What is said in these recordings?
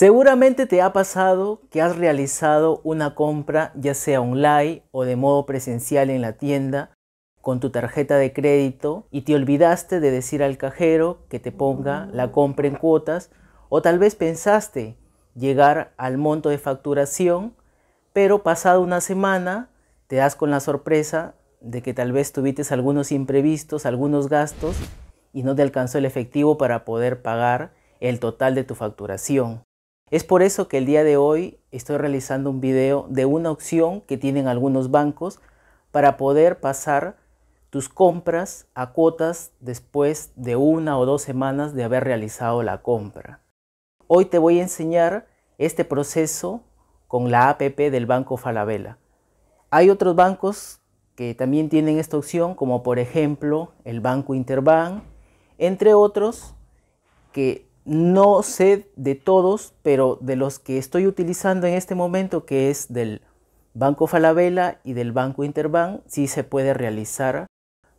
Seguramente te ha pasado que has realizado una compra ya sea online o de modo presencial en la tienda con tu tarjeta de crédito y te olvidaste de decir al cajero que te ponga mm. la compra en cuotas o tal vez pensaste llegar al monto de facturación, pero pasado una semana te das con la sorpresa de que tal vez tuviste algunos imprevistos, algunos gastos y no te alcanzó el efectivo para poder pagar el total de tu facturación. Es por eso que el día de hoy estoy realizando un video de una opción que tienen algunos bancos para poder pasar tus compras a cuotas después de una o dos semanas de haber realizado la compra. Hoy te voy a enseñar este proceso con la APP del Banco Falabella. Hay otros bancos que también tienen esta opción, como por ejemplo el Banco Interbank, entre otros, que no sé de todos, pero de los que estoy utilizando en este momento, que es del Banco Falabella y del Banco Interbank, sí se puede realizar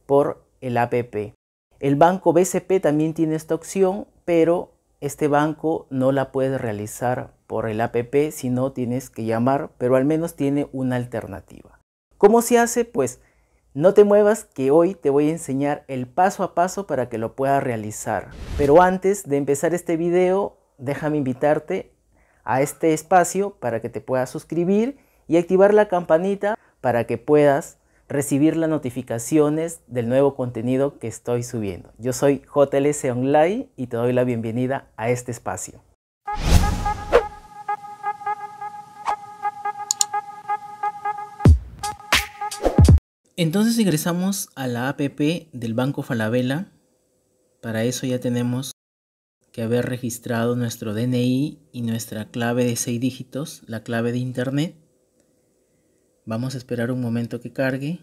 por el APP. El banco BCP también tiene esta opción, pero este banco no la puede realizar por el APP, si no tienes que llamar, pero al menos tiene una alternativa. ¿Cómo se hace? Pues no te muevas que hoy te voy a enseñar el paso a paso para que lo puedas realizar. Pero antes de empezar este video, déjame invitarte a este espacio para que te puedas suscribir y activar la campanita para que puedas recibir las notificaciones del nuevo contenido que estoy subiendo. Yo soy JLS Online y te doy la bienvenida a este espacio. Entonces ingresamos a la APP del Banco Falabella. Para eso ya tenemos que haber registrado nuestro DNI y nuestra clave de 6 dígitos, la clave de internet. Vamos a esperar un momento que cargue.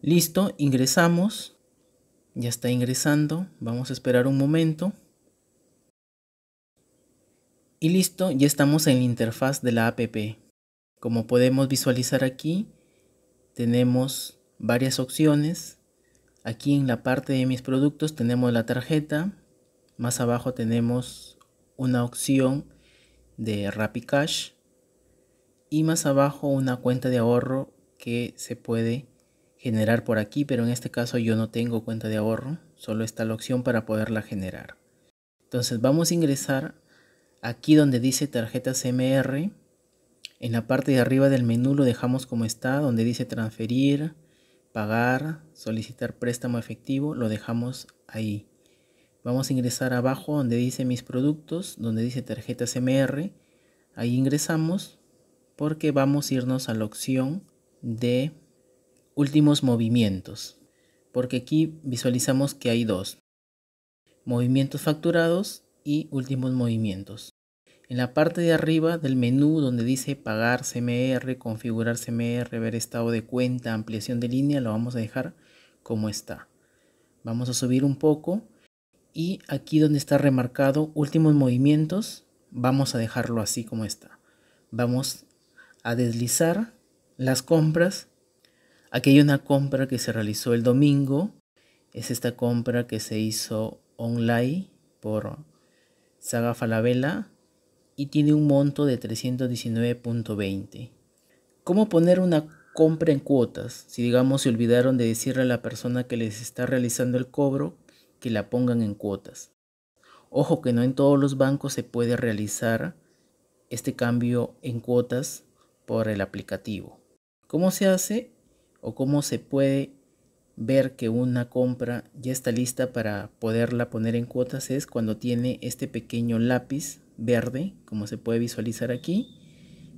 Listo, ingresamos. Ya está ingresando. Vamos a esperar un momento. Y listo, ya estamos en la interfaz de la APP. Como podemos visualizar aquí, tenemos varias opciones. Aquí en la parte de mis productos tenemos la tarjeta. Más abajo tenemos una opción de Rappi Cash. Y más abajo una cuenta de ahorro que se puede generar por aquí, pero en este caso yo no tengo cuenta de ahorro, solo está la opción para poderla generar. Entonces vamos a ingresar aquí donde dice tarjetas CMR en la parte de arriba del menú lo dejamos como está, donde dice transferir, pagar, solicitar préstamo efectivo, lo dejamos ahí. Vamos a ingresar abajo donde dice mis productos, donde dice tarjeta CMR. Ahí ingresamos porque vamos a irnos a la opción de últimos movimientos. Porque aquí visualizamos que hay dos. Movimientos facturados y últimos movimientos. En la parte de arriba del menú donde dice pagar CMR, configurar CMR, ver estado de cuenta, ampliación de línea, lo vamos a dejar como está. Vamos a subir un poco y aquí donde está remarcado últimos movimientos, vamos a dejarlo así como está. Vamos a deslizar las compras. Aquí hay una compra que se realizó el domingo. Es esta compra que se hizo online por Saga Falabella y tiene un monto de 319.20. ¿Cómo poner una compra en cuotas? Si digamos se olvidaron de decirle a la persona que les está realizando el cobro que la pongan en cuotas. Ojo que no en todos los bancos se puede realizar este cambio en cuotas por el aplicativo. ¿Cómo se hace o cómo se puede ver que una compra ya está lista para poderla poner en cuotas es cuando tiene este pequeño lápiz verde, como se puede visualizar aquí.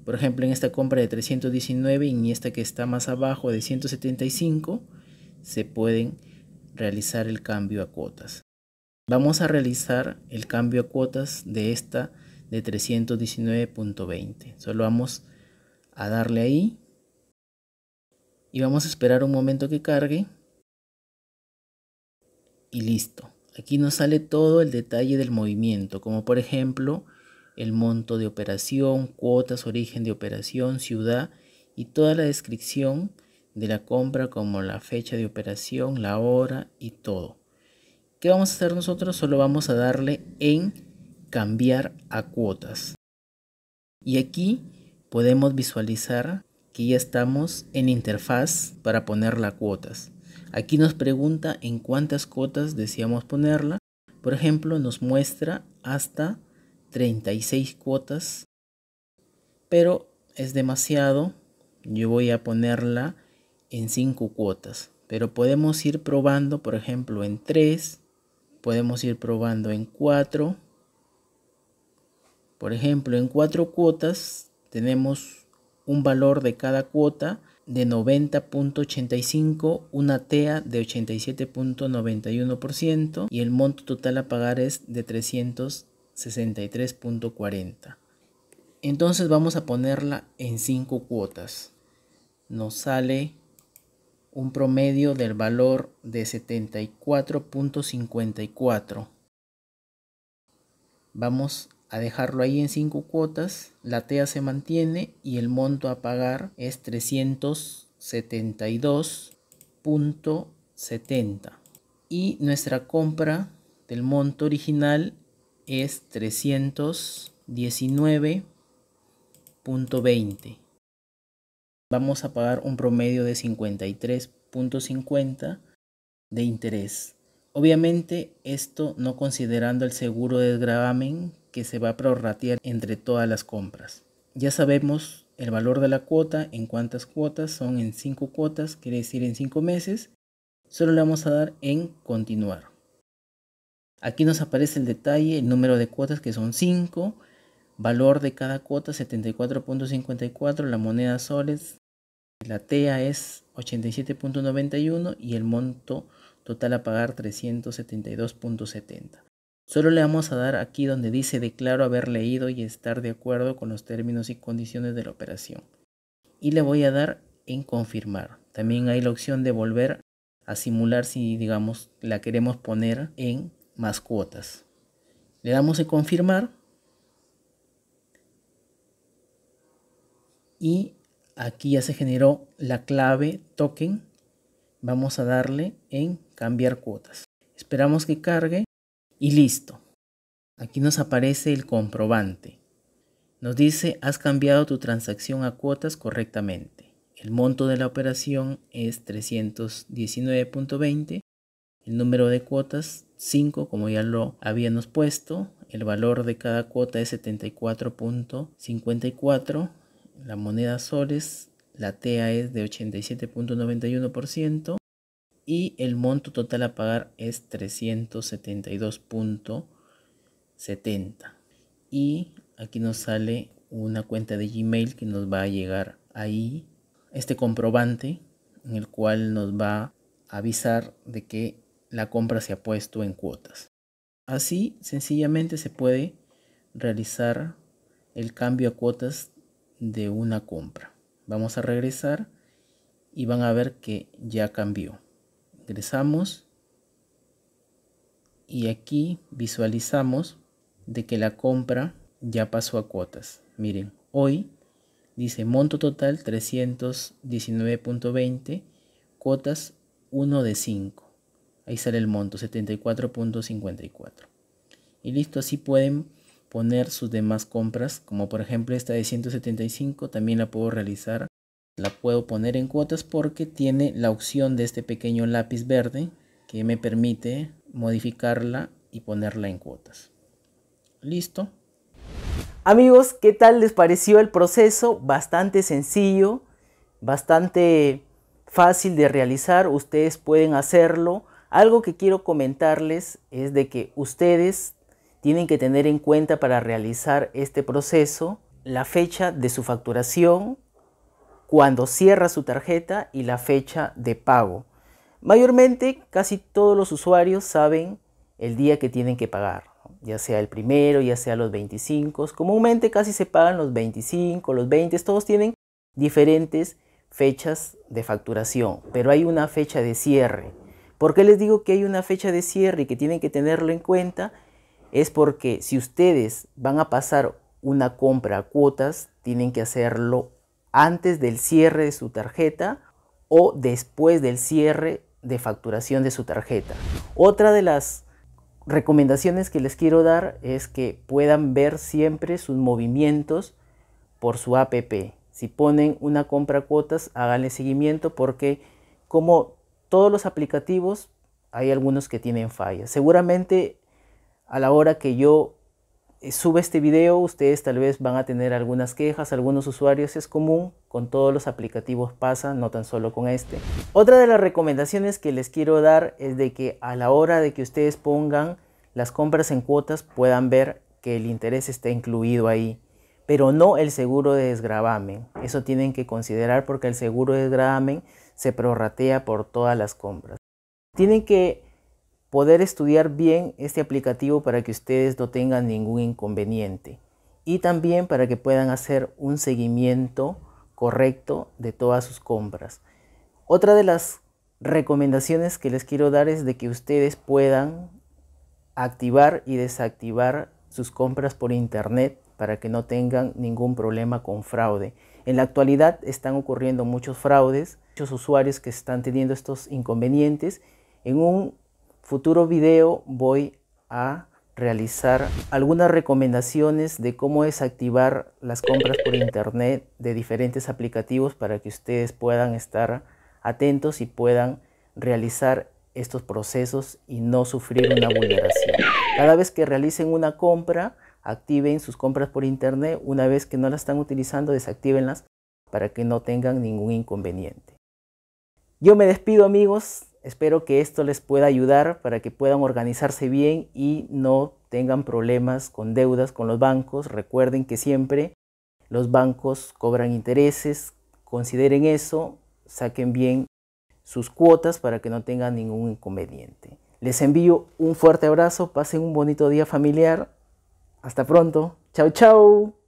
Por ejemplo, en esta compra de 319 y en esta que está más abajo de 175, se pueden realizar el cambio a cuotas. Vamos a realizar el cambio a cuotas de esta de 319.20. Solo vamos a darle ahí y vamos a esperar un momento que cargue y listo. Aquí nos sale todo el detalle del movimiento, como por ejemplo el monto de operación, cuotas, origen de operación, ciudad y toda la descripción de la compra como la fecha de operación, la hora y todo. ¿Qué vamos a hacer nosotros? Solo vamos a darle en cambiar a cuotas. Y aquí podemos visualizar que ya estamos en interfaz para poner las cuotas. Aquí nos pregunta en cuántas cuotas deseamos ponerla. Por ejemplo, nos muestra hasta 36 cuotas, pero es demasiado. Yo voy a ponerla en 5 cuotas, pero podemos ir probando, por ejemplo, en 3, podemos ir probando en 4. Por ejemplo, en 4 cuotas tenemos un valor de cada cuota de 90.85, una TEA de 87.91% y el monto total a pagar es de 363.40. Entonces vamos a ponerla en 5 cuotas. Nos sale un promedio del valor de 74.54. Vamos a dejarlo ahí en 5 cuotas, la TEA se mantiene y el monto a pagar es 372.70 y nuestra compra del monto original es 319.20. Vamos a pagar un promedio de 53.50 de interés. Obviamente esto no considerando el seguro de gravamen que se va a prorratear entre todas las compras. Ya sabemos el valor de la cuota, en cuántas cuotas, son en 5 cuotas, quiere decir en 5 meses. Solo le vamos a dar en continuar. Aquí nos aparece el detalle, el número de cuotas que son 5, valor de cada cuota 74.54, la moneda soles, la TEA es 87.91 y el monto total a pagar 372.70. Solo le vamos a dar aquí donde dice declaro haber leído y estar de acuerdo con los términos y condiciones de la operación. Y le voy a dar en confirmar. También hay la opción de volver a simular si digamos la queremos poner en más cuotas. Le damos en confirmar. Y aquí ya se generó la clave token. Vamos a darle en cambiar cuotas. Esperamos que cargue. Y listo. Aquí nos aparece el comprobante. Nos dice, has cambiado tu transacción a cuotas correctamente. El monto de la operación es 319.20. El número de cuotas 5, como ya lo habíamos puesto. El valor de cada cuota es 74.54. La moneda soles, la TEA es de 87.91% y el monto total a pagar es 372.70. Y aquí nos sale una cuenta de Gmail que nos va a llegar ahí este comprobante en el cual nos va a avisar de que la compra se ha puesto en cuotas. Así sencillamente se puede realizar el cambio a cuotas de una compra. Vamos a regresar y van a ver que ya cambió regresamos y aquí visualizamos de que la compra ya pasó a cuotas. Miren, hoy dice monto total 319.20, cuotas 1 de 5. Ahí sale el monto 74.54. Y listo, así pueden poner sus demás compras, como por ejemplo esta de 175 también la puedo realizar la puedo poner en cuotas porque tiene la opción de este pequeño lápiz verde que me permite modificarla y ponerla en cuotas. Listo. Amigos, ¿qué tal les pareció el proceso? Bastante sencillo, bastante fácil de realizar, ustedes pueden hacerlo. Algo que quiero comentarles es de que ustedes tienen que tener en cuenta para realizar este proceso la fecha de su facturación, cuando cierra su tarjeta y la fecha de pago. Mayormente casi todos los usuarios saben el día que tienen que pagar, ya sea el primero, ya sea los 25. Comúnmente casi se pagan los 25, los 20, todos tienen diferentes fechas de facturación, pero hay una fecha de cierre. ¿Por qué les digo que hay una fecha de cierre y que tienen que tenerlo en cuenta? Es porque si ustedes van a pasar una compra a cuotas, tienen que hacerlo antes del cierre de su tarjeta o después del cierre de facturación de su tarjeta. Otra de las recomendaciones que les quiero dar es que puedan ver siempre sus movimientos por su APP. Si ponen una compra cuotas, háganle seguimiento porque como todos los aplicativos, hay algunos que tienen fallas. Seguramente a la hora que yo eh, sube este video, ustedes tal vez van a tener algunas quejas, algunos usuarios, es común, con todos los aplicativos pasa, no tan solo con este. Otra de las recomendaciones que les quiero dar es de que a la hora de que ustedes pongan las compras en cuotas puedan ver que el interés está incluido ahí, pero no el seguro de desgravamen. Eso tienen que considerar porque el seguro de desgravamen se prorratea por todas las compras. Tienen que poder estudiar bien este aplicativo para que ustedes no tengan ningún inconveniente y también para que puedan hacer un seguimiento correcto de todas sus compras. Otra de las recomendaciones que les quiero dar es de que ustedes puedan activar y desactivar sus compras por internet para que no tengan ningún problema con fraude. En la actualidad están ocurriendo muchos fraudes, muchos usuarios que están teniendo estos inconvenientes. En un futuro video voy a realizar algunas recomendaciones de cómo desactivar las compras por internet de diferentes aplicativos para que ustedes puedan estar atentos y puedan realizar estos procesos y no sufrir una vulneración. Cada vez que realicen una compra, activen sus compras por internet. Una vez que no las están utilizando, desactívenlas para que no tengan ningún inconveniente. Yo me despido amigos, Espero que esto les pueda ayudar para que puedan organizarse bien y no tengan problemas con deudas con los bancos. Recuerden que siempre los bancos cobran intereses. Consideren eso, saquen bien sus cuotas para que no tengan ningún inconveniente. Les envío un fuerte abrazo, pasen un bonito día familiar. Hasta pronto. Chao, chao.